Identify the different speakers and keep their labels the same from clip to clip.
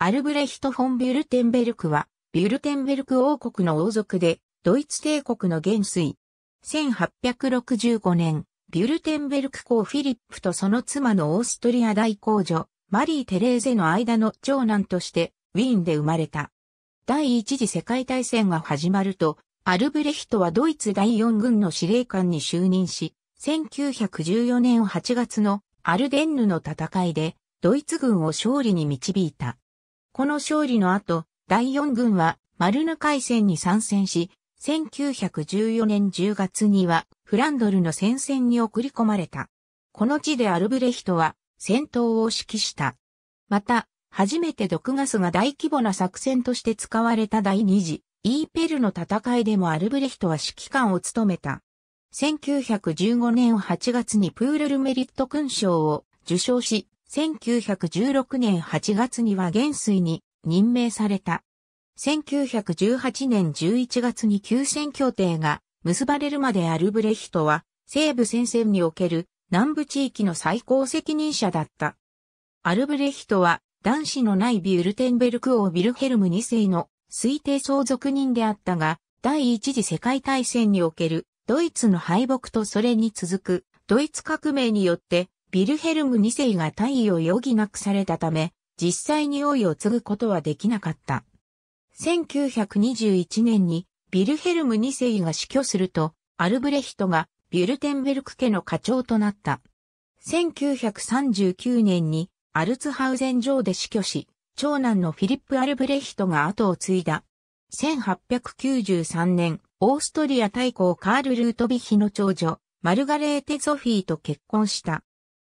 Speaker 1: アルブレヒト・フォン・ビュルテンベルクは、ビュルテンベルク王国の王族で、ドイツ帝国の元帥。1865年、ビュルテンベルク公フィリップとその妻のオーストリア大公女、マリー・テレーゼの間の長男として、ウィーンで生まれた。第一次世界大戦が始まると、アルブレヒトはドイツ第四軍の司令官に就任し、1914年8月のアルデンヌの戦いで、ドイツ軍を勝利に導いた。この勝利の後、第四軍はマルヌ海戦に参戦し、1914年10月にはフランドルの戦線に送り込まれた。この地でアルブレヒトは戦闘を指揮した。また、初めて毒ガスが大規模な作戦として使われた第二次、イーペルの戦いでもアルブレヒトは指揮官を務めた。1915年8月にプールルメリット勲章を受章し、1916年8月には元帥に任命された。1918年11月に休戦協定が結ばれるまでアルブレヒトは西部戦線における南部地域の最高責任者だった。アルブレヒトは男子のないビュルテンベルク王ビルヘルム2世の推定相続人であったが、第一次世界大戦におけるドイツの敗北とそれに続くドイツ革命によってビルヘルム2世が退位を余儀なくされたため、実際に王位を継ぐことはできなかった。1921年にビルヘルム2世が死去すると、アルブレヒトがビュルテンベルク家の課長となった。1939年にアルツハウゼン城で死去し、長男のフィリップ・アルブレヒトが後を継いだ。1893年、オーストリア大公カール・ルートビヒの長女、マルガレーテ・ソフィーと結婚した。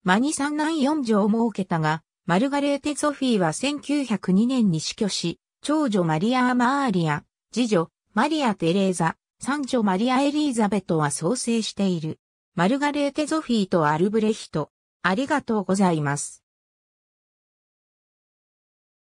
Speaker 1: 間に三男四女を設けたが、マルガレーテ・ソフィーは1902年に死去し、長女マリア・アマーリア、次女、マリア・テレーザ、三女マリア・エリーザベトは創生している。マルガレーテ・ゾフィーとアルブレヒト。ありがとうございます。